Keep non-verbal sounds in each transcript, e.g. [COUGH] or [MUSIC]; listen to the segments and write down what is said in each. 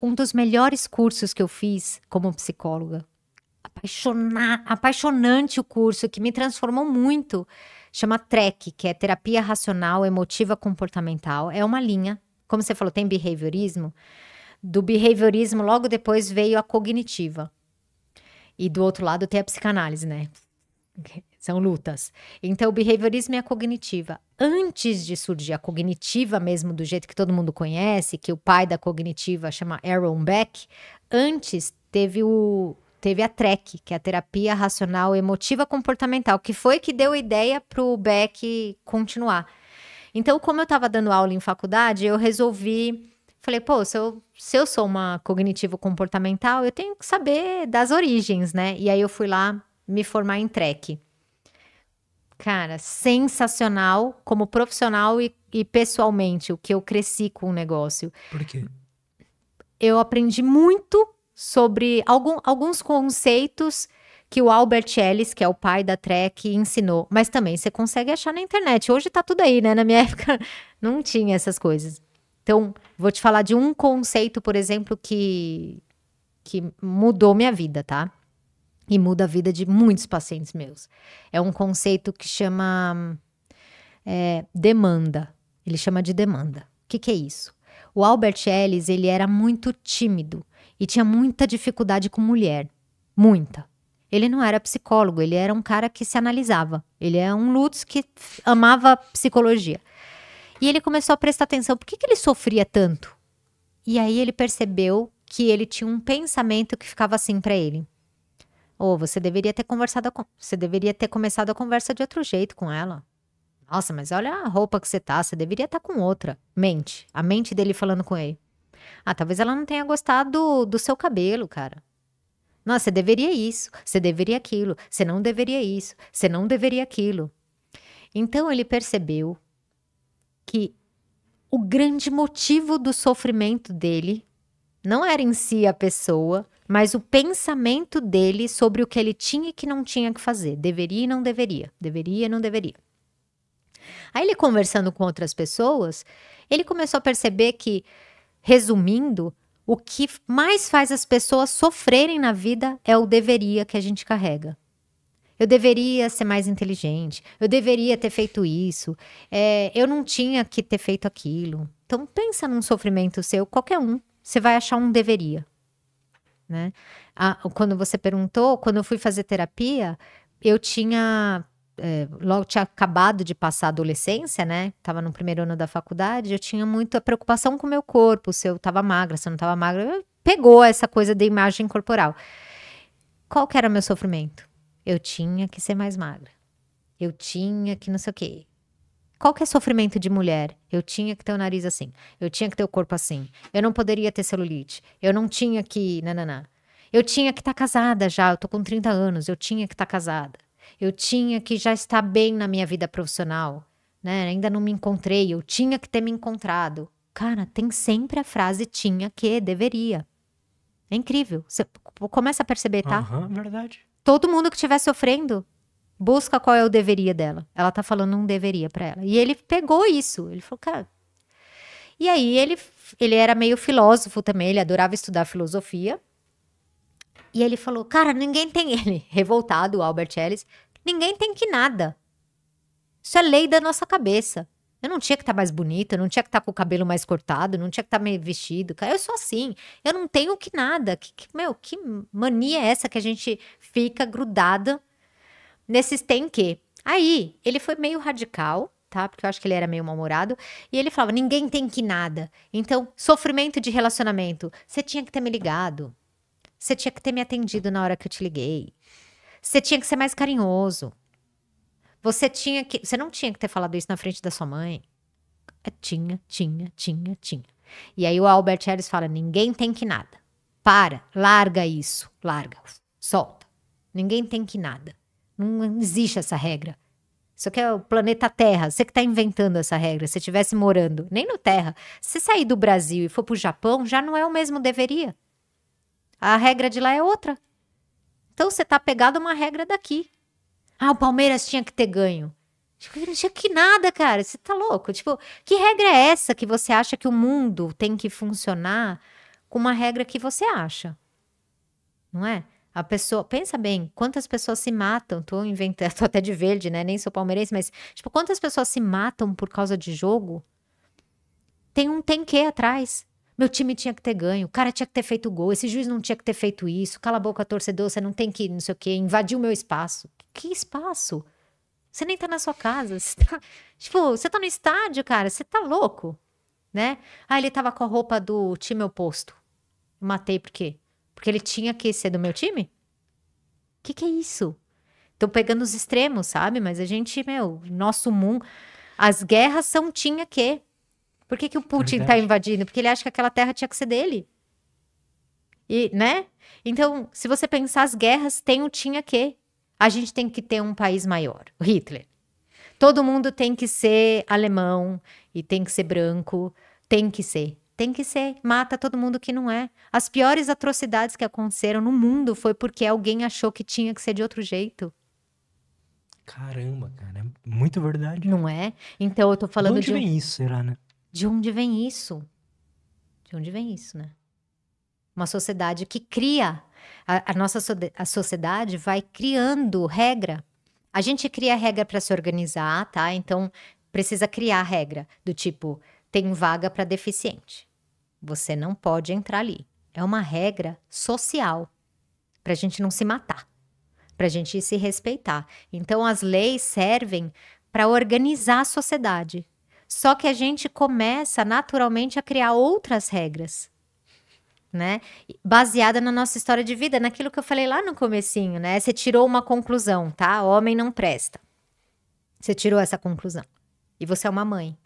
um dos melhores cursos que eu fiz como psicóloga. Apaixonar, apaixonante o curso, que me transformou muito. Chama TREC, que é Terapia Racional Emotiva Comportamental. É uma linha, como você falou, tem behaviorismo. Do behaviorismo, logo depois veio a cognitiva. E do outro lado tem a psicanálise, né? são lutas. Então, o behaviorismo é a cognitiva. Antes de surgir a cognitiva mesmo, do jeito que todo mundo conhece, que o pai da cognitiva chama Aaron Beck, antes teve o teve a TREC, que é a terapia racional emotiva comportamental, que foi que deu ideia para o Beck continuar. Então, como eu estava dando aula em faculdade, eu resolvi falei, pô, se eu, se eu sou uma cognitivo-comportamental, eu tenho que saber das origens, né? E aí eu fui lá me formar em TREC. Cara, sensacional como profissional e, e pessoalmente, o que eu cresci com o negócio. Por quê? Eu aprendi muito sobre algum, alguns conceitos que o Albert Ellis, que é o pai da Trek, ensinou. Mas também você consegue achar na internet. Hoje tá tudo aí, né? Na minha [LAUGHS] época não tinha essas coisas. Então, vou te falar de um conceito, por exemplo, que, que mudou minha vida, tá? e muda a vida de muitos pacientes meus. É um conceito que chama é, demanda. Ele chama de demanda. O que, que é isso? O Albert Ellis ele era muito tímido e tinha muita dificuldade com mulher, muita. Ele não era psicólogo, ele era um cara que se analisava. Ele é um Lutz que amava psicologia. E ele começou a prestar atenção. Por que, que ele sofria tanto? E aí ele percebeu que ele tinha um pensamento que ficava assim para ele ou você deveria ter conversado, com... você deveria ter começado a conversa de outro jeito com ela. Nossa, mas olha a roupa que você tá, você deveria estar tá com outra. Mente, a mente dele falando com ele. Ah, talvez ela não tenha gostado do, do seu cabelo, cara. Nossa, você deveria isso, você deveria aquilo, você não deveria isso, você não deveria aquilo. Então ele percebeu que o grande motivo do sofrimento dele não era em si a pessoa, mas o pensamento dele sobre o que ele tinha e que não tinha que fazer, deveria e não deveria, deveria e não deveria. Aí ele conversando com outras pessoas, ele começou a perceber que, resumindo, o que mais faz as pessoas sofrerem na vida é o deveria que a gente carrega. Eu deveria ser mais inteligente, eu deveria ter feito isso, é, eu não tinha que ter feito aquilo. Então pensa num sofrimento seu, qualquer um, você vai achar um deveria né? A, quando você perguntou, quando eu fui fazer terapia, eu tinha é, logo tinha acabado de passar a adolescência, né? Tava no primeiro ano da faculdade, eu tinha muita preocupação com o meu corpo, se eu tava magra, se eu não tava magra, pegou essa coisa da imagem corporal. Qual que era o meu sofrimento? Eu tinha que ser mais magra. Eu tinha que não sei o quê. Qual que é sofrimento de mulher? Eu tinha que ter o nariz assim. Eu tinha que ter o corpo assim. Eu não poderia ter celulite. Eu não tinha que. Nananá. Eu tinha que estar tá casada já. Eu tô com 30 anos. Eu tinha que estar tá casada. Eu tinha que já estar bem na minha vida profissional. Né? Ainda não me encontrei. Eu tinha que ter me encontrado. Cara, tem sempre a frase tinha que, deveria. É incrível. Você começa a perceber, tá? Uhum, verdade. Todo mundo que estiver sofrendo Busca qual é o deveria dela. Ela tá falando um deveria para ela. E ele pegou isso. Ele falou, cara. E aí ele, ele era meio filósofo também, ele adorava estudar filosofia. E ele falou, cara, ninguém tem. [LAUGHS] Ele, revoltado, o Albert Ellis, ninguém tem que nada. Isso é lei da nossa cabeça. Eu não tinha que estar tá mais bonita, não tinha que estar tá com o cabelo mais cortado, não tinha que estar tá meio vestido. Cara, eu sou assim. Eu não tenho que nada. Que, que, meu, que mania é essa que a gente fica grudada nesses tem que. Aí, ele foi meio radical, tá? Porque eu acho que ele era meio mal-humorado. E ele falava: ninguém tem que nada. Então, sofrimento de relacionamento. Você tinha que ter me ligado. Você tinha que ter me atendido na hora que eu te liguei. Você tinha que ser mais carinhoso. Você tinha que. Você não tinha que ter falado isso na frente da sua mãe. É, tinha, tinha, tinha, tinha. E aí o Albert Ellis fala: ninguém tem que nada. Para, larga isso, larga, solta. Ninguém tem que nada. Não existe essa regra. Isso aqui é o planeta Terra. Você que está inventando essa regra. Se estivesse morando nem no Terra, se sair do Brasil e for para o Japão, já não é o mesmo deveria. A regra de lá é outra. Então você está pegado a uma regra daqui. Ah, o Palmeiras tinha que ter ganho. Tipo, não tinha que nada, cara. Você tá louco? Tipo, que regra é essa que você acha que o mundo tem que funcionar com uma regra que você acha? Não é? A pessoa, pensa bem, quantas pessoas se matam? Tô inventando, [LAUGHS] tô até de verde, né? Nem sou palmeirense, mas tipo, quantas pessoas se matam por causa de jogo? Tem um tem que atrás. Meu time tinha que ter ganho, o cara tinha que ter feito gol, esse juiz não tinha que ter feito isso, cala a boca, torcedor, você não tem que, não sei o quê, invadiu o meu espaço. Que espaço? Você nem tá na sua casa. [LAUGHS] Você tá, tipo, você tá no estádio, cara. Você tá louco, né? Ah, ele tava com a roupa do time oposto. Matei por quê? Porque ele tinha que ser do meu time? O que, que é isso? Estou pegando os extremos, sabe? Mas a gente, meu, nosso mundo. As guerras são tinha que. Por que, que o é Putin está invadindo? Porque ele acha que aquela terra tinha que ser dele. E, né? Então, se você pensar, as guerras têm o tinha que. A gente tem que ter um país maior. O Hitler. Todo mundo tem que ser alemão e tem que ser branco. Tem que ser. Tem que ser. Mata todo mundo que não é. As piores atrocidades que aconteceram no mundo foi porque alguém achou que tinha que ser de outro jeito. Caramba, cara, é muito verdade. Não é? Então eu tô falando de. Onde de onde vem um... isso, será, né? De onde vem isso? De onde vem isso, né? Uma sociedade que cria. A, a nossa so a sociedade vai criando regra. A gente cria regra para se organizar, tá? Então precisa criar regra do tipo tem vaga para deficiente. Você não pode entrar ali. É uma regra social para a gente não se matar, para a gente se respeitar. Então, as leis servem para organizar a sociedade. Só que a gente começa naturalmente a criar outras regras, né? Baseada na nossa história de vida, naquilo que eu falei lá no comecinho, né? Você tirou uma conclusão, tá? Homem não presta. Você tirou essa conclusão. E você é uma mãe.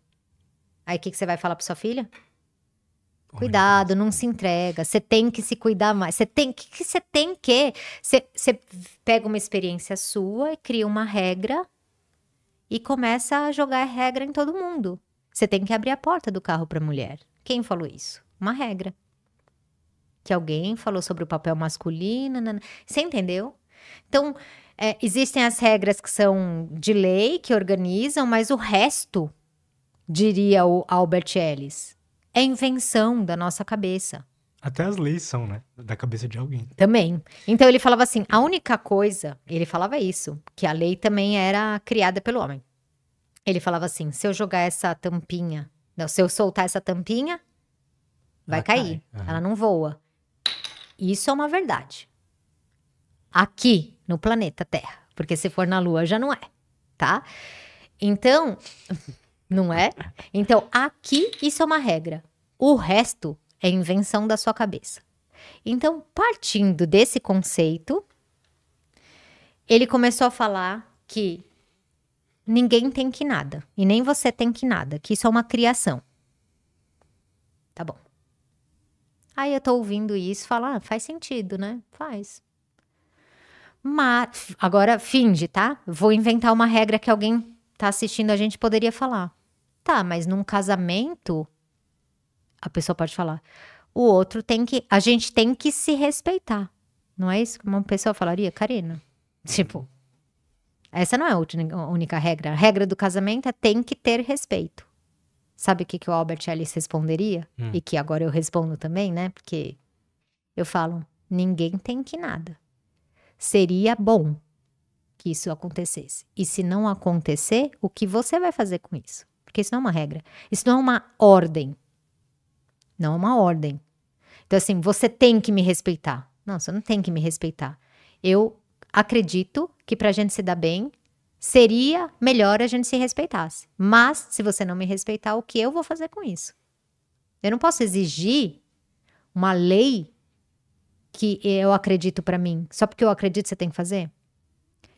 Aí o que, que você vai falar para sua filha? Cuidado, não se entrega. Você tem que se cuidar mais. Você tem que você tem que você pega uma experiência sua e cria uma regra e começa a jogar regra em todo mundo. Você tem que abrir a porta do carro para mulher. Quem falou isso? Uma regra. Que alguém falou sobre o papel masculino. Você entendeu? Então, é, existem as regras que são de lei, que organizam, mas o resto, diria o Albert Ellis, é invenção da nossa cabeça. Até as leis são, né? Da cabeça de alguém. Também. Então ele falava assim: a única coisa, ele falava isso, que a lei também era criada pelo homem. Ele falava assim: se eu jogar essa tampinha, não, se eu soltar essa tampinha, vai Ela cair. Cai. Uhum. Ela não voa. Isso é uma verdade. Aqui no planeta Terra. Porque se for na Lua já não é, tá? Então, não é? Então, aqui isso é uma regra. O resto é invenção da sua cabeça. Então, partindo desse conceito, ele começou a falar que ninguém tem que nada e nem você tem que nada, que isso é uma criação. Tá bom. Aí eu tô ouvindo isso, falar, ah, faz sentido, né? Faz. Mas agora finge, tá? Vou inventar uma regra que alguém tá assistindo a gente poderia falar. Tá, mas num casamento, a pessoa pode falar, o outro tem que. A gente tem que se respeitar. Não é isso que uma pessoa falaria, Karina? Tipo, essa não é a única regra. A regra do casamento é tem que ter respeito. Sabe o que, que o Albert Ellis responderia? Hum. E que agora eu respondo também, né? Porque eu falo, ninguém tem que nada. Seria bom que isso acontecesse. E se não acontecer, o que você vai fazer com isso? Porque isso não é uma regra. Isso não é uma ordem. Não é uma ordem. Então, assim, você tem que me respeitar. Não, você não tem que me respeitar. Eu acredito que para a gente se dar bem, seria melhor a gente se respeitasse. Mas, se você não me respeitar, o que eu vou fazer com isso? Eu não posso exigir uma lei que eu acredito para mim. Só porque eu acredito, você tem que fazer?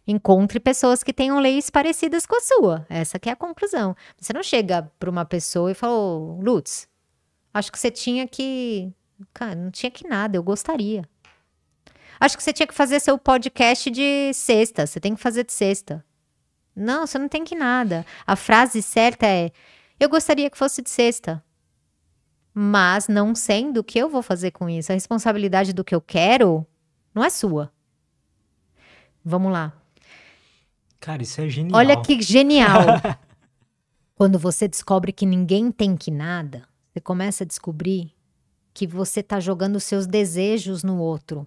Encontre pessoas que tenham leis parecidas com a sua. Essa é a conclusão. Você não chega para uma pessoa e fala, Lutz, acho que você tinha que... Cara, não tinha que nada, eu gostaria. Acho que você tinha que fazer seu podcast de sexta. Você tem que fazer de sexta. Não, você não tem que nada. A frase certa é: Eu gostaria que fosse de sexta. Mas não sendo o que eu vou fazer com isso. A responsabilidade do que eu quero não é sua. Vamos lá. Cara, isso é genial. Olha que genial. [LAUGHS] Quando você descobre que ninguém tem que nada, você começa a descobrir que você está jogando seus desejos no outro.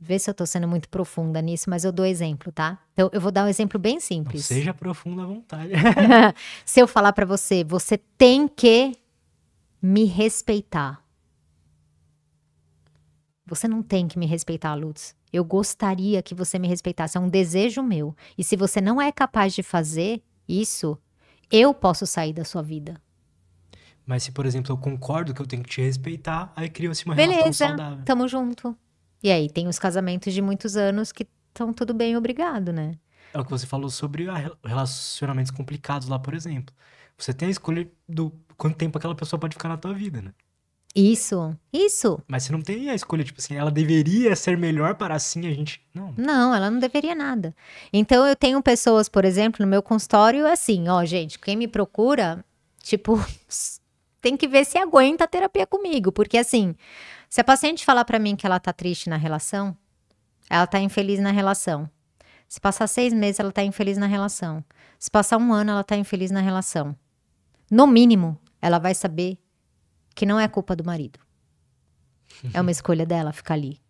Vê se eu estou sendo muito profunda nisso, mas eu dou exemplo, tá? Então, eu vou dar um exemplo bem simples. Não seja profunda à vontade. [LAUGHS] se eu falar para você, você tem que me respeitar. Você não tem que me respeitar, Lutz. Eu gostaria que você me respeitasse. É um desejo meu. E se você não é capaz de fazer isso, eu posso sair da sua vida. Mas se, por exemplo, eu concordo que eu tenho que te respeitar, aí cria-se uma Beleza, relação saudável. Beleza, tamo junto. E aí tem os casamentos de muitos anos que estão tudo bem, obrigado, né? É o que você falou sobre relacionamentos complicados lá, por exemplo. Você tem a escolha do quanto tempo aquela pessoa pode ficar na tua vida, né? Isso, isso. Mas você não tem a escolha, tipo assim, ela deveria ser melhor para assim a gente. Não. Não, ela não deveria nada. Então eu tenho pessoas, por exemplo, no meu consultório, assim, ó, gente, quem me procura, tipo, [LAUGHS] tem que ver se aguenta a terapia comigo. Porque assim, se a paciente falar para mim que ela tá triste na relação, ela tá infeliz na relação. Se passar seis meses, ela tá infeliz na relação. Se passar um ano, ela tá infeliz na relação. No mínimo, ela vai saber que não é culpa do marido. É uma escolha dela ficar ali.